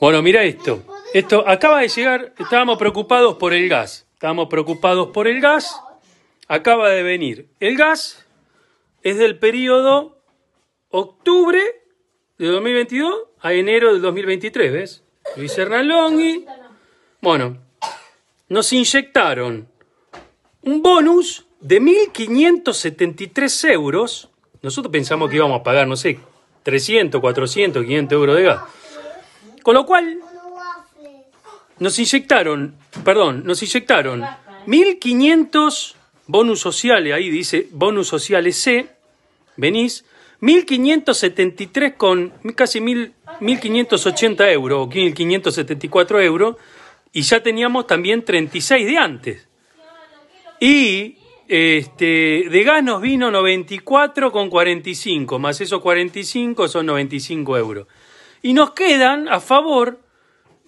Bueno, mira esto. Esto acaba de llegar, estábamos preocupados por el gas. Estábamos preocupados por el gas. Acaba de venir. El gas es del periodo octubre de 2022 a enero del 2023, ¿ves? Luis Longhi Bueno, nos inyectaron un bonus de 1.573 euros. Nosotros pensamos que íbamos a pagar, no sé, 300, 400, 500 euros de gas. Con lo cual, nos inyectaron, perdón, nos inyectaron 1.500 bonus sociales, ahí dice bonus sociales C, venís, 1.573 con casi 1.580 euros o 1.574 euros, y ya teníamos también 36 de antes. Y este, de gas nos vino 94,45, más esos 45 son 95 euros. Y nos quedan a favor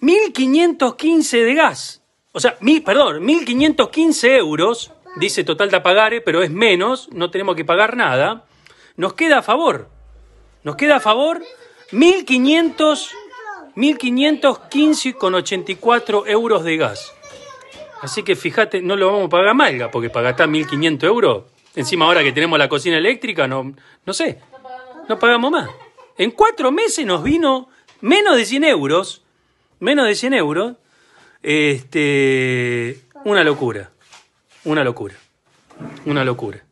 1.515 de gas. O sea, mil, perdón, 1.515 euros, dice total de pagar, eh, pero es menos, no tenemos que pagar nada. Nos queda a favor. Nos queda a favor 1.500, 1.515,84 euros de gas. Así que fíjate, no lo vamos a pagar malga, porque gastar 1.500 euros. Encima ahora que tenemos la cocina eléctrica, no, no sé, no pagamos más. En cuatro meses nos vino menos de 100 euros, menos de 100 euros, este, una locura, una locura, una locura.